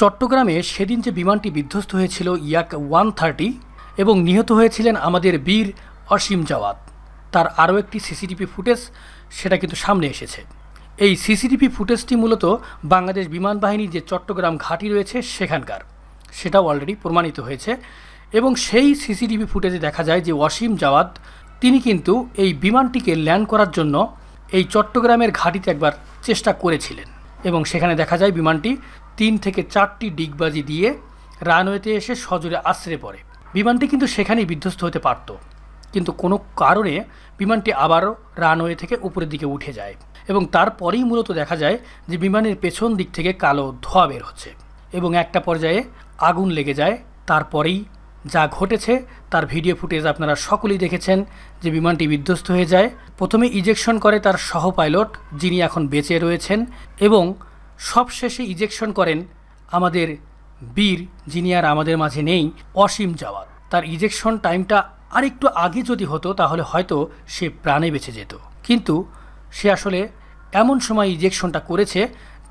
চট্টগ্রামে সেদিন যে বিমানটি বিধ্বস্ত হয়েছিল ইয়াক ওয়ান থার্টি এবং নিহত হয়েছিলেন আমাদের বীর অসীম জাওয়াত তার আরও একটি সিসিটিভি ফুটেজ সেটা কিন্তু সামনে এসেছে এই সিসিটিভি ফুটেজটি মূলত বাংলাদেশ বিমান বাহিনীর যে চট্টগ্রাম ঘাঁটি রয়েছে সেখানকার সেটাও অলরেডি প্রমাণিত হয়েছে এবং সেই সিসিটিভি ফুটেজে দেখা যায় যে ওয়াসিম জাওয়াদ তিনি কিন্তু এই বিমানটিকে ল্যান্ড করার জন্য এই চট্টগ্রামের ঘাঁটিতে একবার চেষ্টা করেছিলেন এবং সেখানে দেখা যায় বিমানটি তিন থেকে চারটি ডিগবাজি দিয়ে রানওয়েতে এসে সজোরে আশ্রে পড়ে বিমানটি কিন্তু সেখানেই বিধ্বস্ত হতে পারত কিন্তু কোনো কারণে বিমানটি আবারও রানওয়ে থেকে উপরের দিকে উঠে যায় এবং তারপরেই মূলত দেখা যায় যে বিমানের পেছন দিক থেকে কালো ধোয়া বের হচ্ছে এবং একটা পর্যায়ে আগুন লেগে যায় তারপরেই যা ঘটেছে তার ভিডিও ফুটেজ আপনারা সকলেই দেখেছেন যে বিমানটি বিধ্বস্ত হয়ে যায় প্রথমে ইজেকশন করে তার সহ পাইলট যিনি এখন বেঁচে রয়েছেন এবং সবশেষে ইজেকশন করেন আমাদের বীর যিনি আর আমাদের মাঝে নেই অসীম জাওয়াত তার ইজেকশন টাইমটা আরেকটু আগে যদি হতো তাহলে হয়তো সে প্রাণে বেঁচে যেত কিন্তু সে আসলে এমন সময় ইজেকশনটা করেছে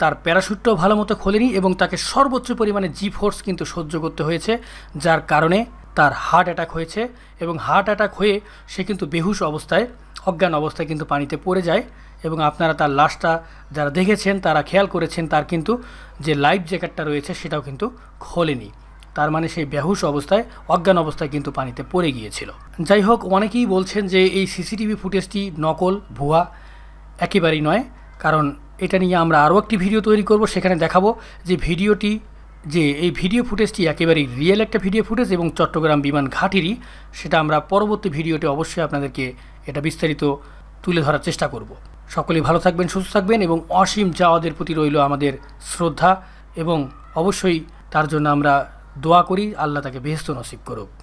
তার প্যারাশুটটাও ভালো মতো খোলেনি এবং তাকে সর্বোচ্চ পরিমাণে জি ফোর্স কিন্তু সহ্য করতে হয়েছে যার কারণে তার হার্ট অ্যাটাক হয়েছে এবং হার্ট অ্যাটাক হয়ে সে কিন্তু বেহুশ অবস্থায় অজ্ঞান অবস্থায় কিন্তু পানিতে পড়ে যায় এবং আপনারা তার লাশটা যারা দেখেছেন তারা খেয়াল করেছেন তার কিন্তু যে লাইফ জ্যাকেটটা রয়েছে সেটাও কিন্তু খোলেনি তার মানে সেই বেহুশ অবস্থায় অজ্ঞান অবস্থায় কিন্তু পানিতে পড়ে গিয়েছিল যাই হোক অনেকেই বলছেন যে এই সিসিটিভি ফুটেজটি নকল ভুয়া একেবারেই নয় কারণ এটা নিয়ে আমরা আরও একটি ভিডিও তৈরি করব সেখানে দেখাবো যে ভিডিওটি যে এই ভিডিও ফুটেজটি একেবারেই রিয়েল একটা ভিডিও ফুটেজ এবং চট্টগ্রাম বিমান ঘাটিরই সেটা আমরা পরবর্তী ভিডিওতে অবশ্যই আপনাদেরকে এটা বিস্তারিত তুলে ধরার চেষ্টা করব সকলেই ভালো থাকবেন সুস্থ থাকবেন এবং অসীম যাওয়াদের প্রতি রইল আমাদের শ্রদ্ধা এবং অবশ্যই তার জন্য আমরা দোয়া করি আল্লাহ তাকে বেহস্ত নসিব করুক